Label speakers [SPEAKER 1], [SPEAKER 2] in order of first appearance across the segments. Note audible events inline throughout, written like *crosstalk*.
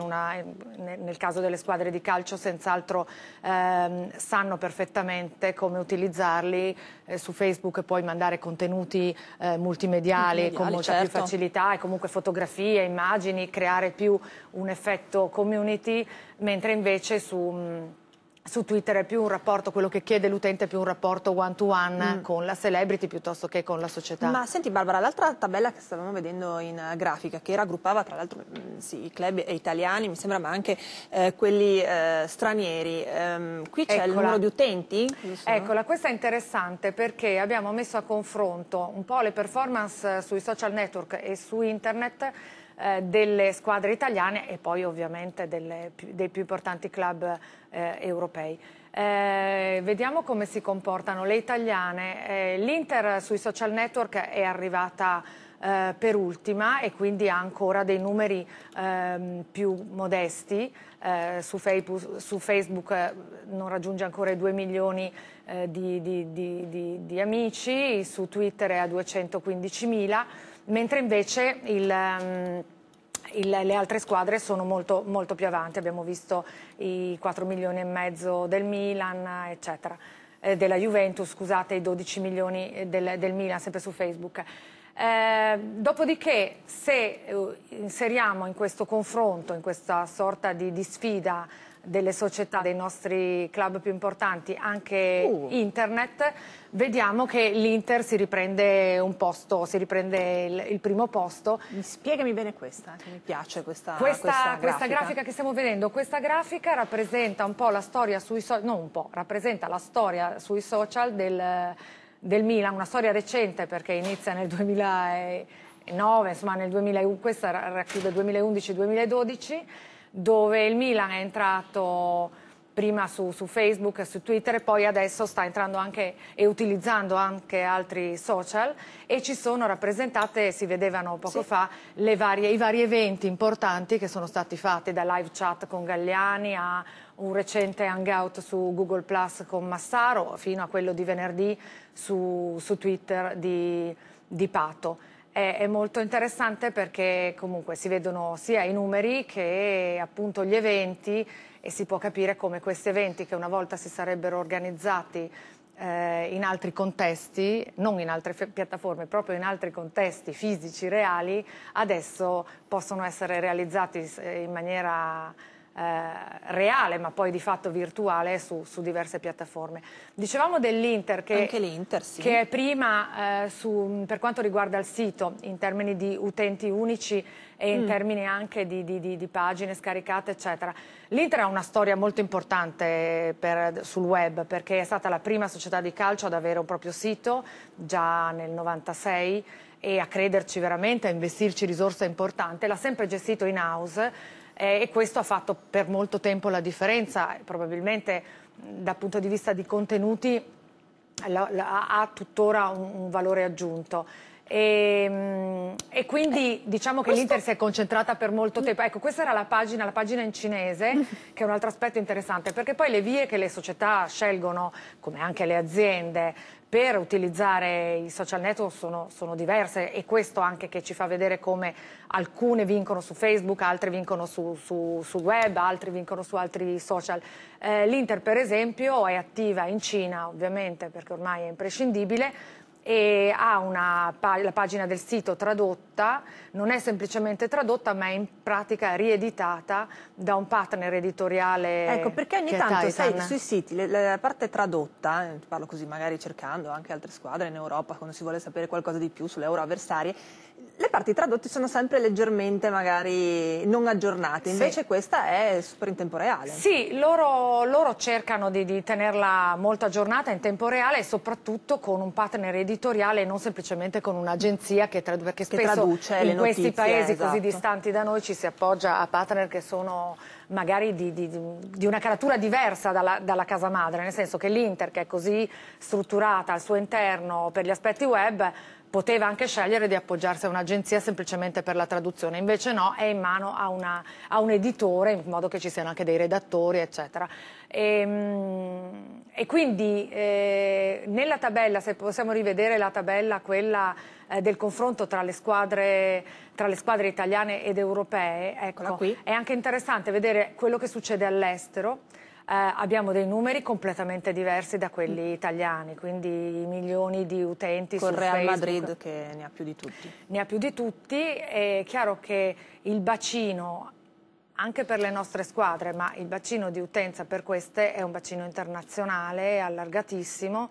[SPEAKER 1] Una, nel caso delle squadre di calcio senz'altro ehm, sanno perfettamente come utilizzarli eh, su Facebook puoi mandare contenuti eh, multimediali, multimediali, con molta certo. più facilità e comunque fotografie, immagini, creare più un effetto community, mentre invece su... Mh, mm, su Twitter è più un rapporto, quello che chiede l'utente è più un rapporto one to one mm. con la celebrity piuttosto che con la società. Ma
[SPEAKER 2] senti Barbara, l'altra tabella che stavamo vedendo in eh, grafica, che raggruppava tra l'altro mm, sì, i club italiani, mi sembra, ma anche eh, quelli eh, stranieri, ehm, qui c'è il numero di
[SPEAKER 1] utenti? Eccola, questa è interessante perché abbiamo messo a confronto un po' le performance eh, sui social network e su internet eh, delle squadre italiane e poi ovviamente delle, dei più importanti club eh, europei. Eh, vediamo come si comportano le italiane. Eh, L'Inter sui social network è arrivata eh, per ultima e quindi ha ancora dei numeri ehm, più modesti. Eh, su, Facebook, su, Facebook non raggiunge ancora i 2 milioni eh, di, di, di, di, amici, su Twitter è a 215 mila mentre invece il... Um, il, le altre squadre sono molto, molto, più avanti, abbiamo visto i 4 milioni e mezzo del Milan, eccetera, eh, della Juventus, scusate, i 12 milioni eh, del, del Milan, sempre su Facebook. Eh, dopodiché, se eh, inseriamo in questo confronto, in questa sorta di, di sfida delle società, dei nostri club più importanti, anche uh. internet, vediamo che l'Inter si riprende un posto, si riprende il, il primo posto. Spiegami bene questa, che mi piace questa, questa, questa, grafica. questa, grafica. che stiamo vedendo, questa grafica rappresenta un po' la storia sui social, non un po', rappresenta la storia sui social del, del Milan, una storia recente perché inizia nel 2009, insomma nel 2000, questa racchiude 2011-2012 dove il Milan è entrato prima su, su, Facebook e su Twitter e poi adesso sta entrando anche e utilizzando anche altri social e ci sono rappresentate, si vedevano poco sì. fa, varie, i vari eventi importanti che sono stati fatti da live chat con Galliani a un recente hangout su Google Plus con Massaro fino a quello di venerdì su, su Twitter di, di Pato è, molto interessante perché comunque si vedono sia i numeri che appunto gli eventi e si può capire come questi eventi che una volta si sarebbero organizzati eh, in altri contesti, non in altre piattaforme, proprio in altri contesti fisici, reali, adesso possono essere realizzati eh, in maniera eh, reale ma poi di fatto virtuale su, su diverse piattaforme. Dicevamo dell'Inter che, sì. che, è prima eh, su, per quanto riguarda il sito in termini di utenti unici e in mm. termini anche di, di, di, di, pagine scaricate, eccetera. L'Inter ha una storia molto importante per, sul web perché è stata la prima società di calcio ad avere un proprio sito già nel 96 e a crederci veramente, a investirci risorse importanti. L'ha sempre gestito in house eh, e questo ha fatto per molto tempo la differenza, probabilmente dal punto di vista di contenuti ha tuttora un, un valore aggiunto. E, ehm, e, quindi diciamo che l'Inter si è concentrata per molto mm. tempo. Ecco, questa era la pagina, la pagina in cinese, mm. che è un altro aspetto interessante, perché poi le vie che le società scelgono, come anche le aziende, per utilizzare i social network sono, sono, diverse e questo anche che ci fa vedere come alcune vincono su Facebook, altre vincono su, su, su web, altre vincono su altri social. Eh, L'Inter per esempio è attiva in Cina ovviamente perché ormai è imprescindibile, e ha una, la pagina del sito tradotta, non è semplicemente tradotta ma è in pratica rieditata da un partner editoriale. Ecco, perché ogni tanto sai, sui
[SPEAKER 2] siti la, la parte tradotta, eh, parlo così magari cercando anche altre squadre in Europa quando si vuole sapere qualcosa di più sulle euro avversarie, le parti tradotte sono sempre leggermente magari non aggiornate, invece
[SPEAKER 1] sì. questa è super in tempo reale. Sì, loro, loro cercano di, di, tenerla molto aggiornata in tempo reale e soprattutto con un partner editoriale e non semplicemente con un'agenzia che, tradu- perché spesso che traduce in notizie, questi paesi esatto. così distanti da noi ci si appoggia a partner che sono magari di, di, di una caratura diversa dalla, dalla, casa madre, nel senso che l'Inter che è così strutturata al suo interno per gli aspetti web poteva anche scegliere di appoggiarsi a un'agenzia semplicemente per la traduzione, invece no, è in mano a, una, a, un editore in modo che ci siano anche dei redattori, eccetera. E, ehm, e quindi eh, nella tabella, se possiamo rivedere la tabella, quella eh, del confronto tra le, squadre, tra le squadre italiane ed europee, ecco, è anche interessante vedere quello che succede all'estero. Eh, abbiamo dei numeri completamente diversi da quelli mm. italiani, quindi milioni di utenti Con su Real Facebook. Madrid che ne ha più di tutti. Ne ha più di tutti, è chiaro che il bacino anche per le nostre squadre, ma il bacino di utenza per queste è un bacino internazionale, allargatissimo,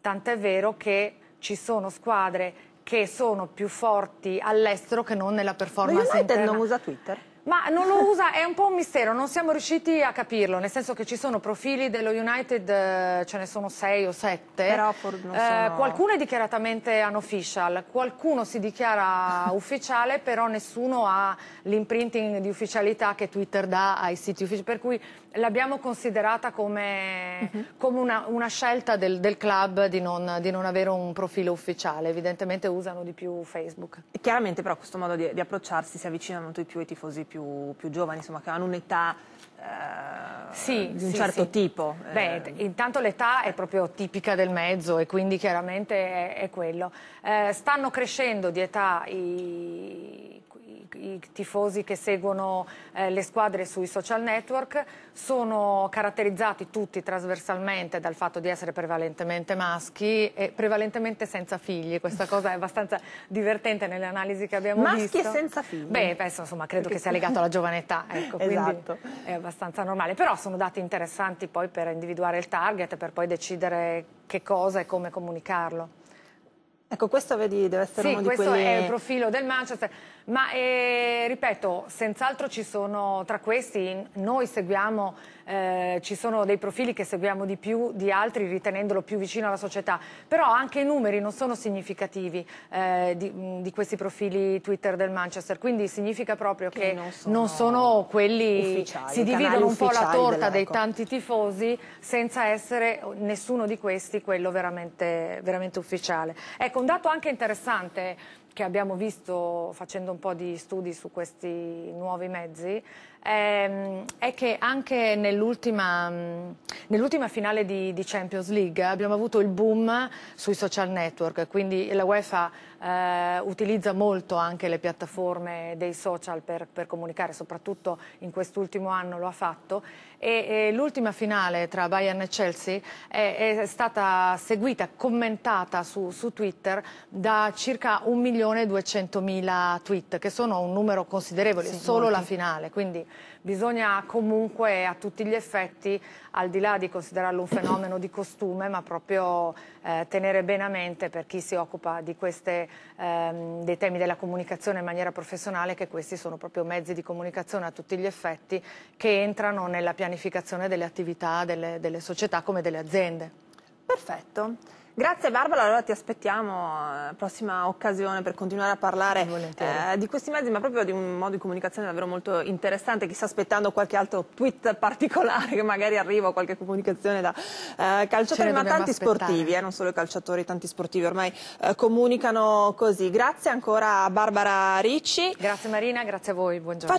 [SPEAKER 1] tant'è vero che ci sono squadre che sono più forti all'estero che non nella performance interna. Ma United non usa Twitter? Ma non lo usa, è un po' un mistero, non siamo riusciti a capirlo, nel senso che ci sono profili dello United, eh, ce ne sono sei o sette, Però non eh, sono... eh, qualcuno è dichiaratamente unofficial, qualcuno si dichiara *laughs* ufficiale, però nessuno ha l'imprinting di ufficialità che Twitter dà ai siti ufficiali, per cui l'abbiamo considerata come, mhm. come una, una, scelta del, del club di non, di non, avere un profilo ufficiale, evidentemente usano di più Facebook.
[SPEAKER 2] E chiaramente però questo modo di, di approcciarsi si avvicina molto di più ai tifosi più, più giovani, insomma, che
[SPEAKER 1] hanno un'età eh, sì, di un sì, certo sì. tipo. Eh. Beh, intanto l'età è proprio tipica del mezzo e quindi chiaramente è, è quello. Eh, stanno crescendo di età i, i tifosi che seguono eh, le squadre sui social network sono caratterizzati tutti trasversalmente dal fatto di essere prevalentemente maschi e prevalentemente senza figli. Questa cosa è abbastanza divertente nelle analisi che abbiamo maschi visto. Maschi e senza figli? Beh, penso, insomma, credo Perché... che sia legato alla giovane età, ecco, esatto. quindi è abbastanza normale. Però sono dati interessanti poi per individuare il target e per poi decidere che cosa e come comunicarlo. Ecco, questo vedi, deve essere sì, uno di quelli... Sì, questo è il profilo del Manchester. Ma, eh, ripeto, senz'altro ci sono, tra questi, noi seguiamo eh, ci sono dei profili che seguiamo di più di altri ritenendolo più vicino alla società, però anche i numeri non sono significativi eh, di, mm, di, questi profili Twitter del Manchester, quindi significa proprio che, che non, sono non, sono quelli, si dividono un po' la torta dei tanti tifosi senza essere nessuno di questi quello veramente, veramente ufficiale. Ecco, un dato anche interessante che abbiamo visto facendo un po' di studi su questi nuovi mezzi ehm, è, che anche nell'ultima, mm, nell finale di, di Champions League abbiamo avuto il boom sui social network, quindi la UEFA eh, utilizza molto anche le piattaforme dei social per, per comunicare, soprattutto in quest'ultimo anno lo ha fatto. E, e l'ultima finale tra Bayern e Chelsea è, è stata seguita, commentata su, su Twitter da circa 1.200.000 tweet, che sono un numero considerevole, sì, solo molti. la finale. Quindi bisogna comunque a tutti gli effetti, al di là di considerarlo un fenomeno di costume, ma proprio eh, tenere bene a mente per chi si occupa di queste ehm, dei temi della comunicazione in maniera professionale che questi sono proprio mezzi di comunicazione a tutti gli effetti che entrano nella pianificazione delle attività delle, delle società come delle aziende. Perfetto.
[SPEAKER 2] Grazie Barbara, allora ti aspettiamo eh, prossima occasione per continuare a parlare eh, di questi mezzi, ma proprio di un modo di comunicazione davvero molto interessante, chissà aspettando qualche altro tweet *laughs* particolare che magari arriva, qualche comunicazione da eh, calciatori, ma tanti aspettare. sportivi, eh, non solo i calciatori, tanti sportivi ormai eh, comunicano così. Grazie ancora a Barbara Ricci. Grazie Marina, grazie a voi, buongiorno.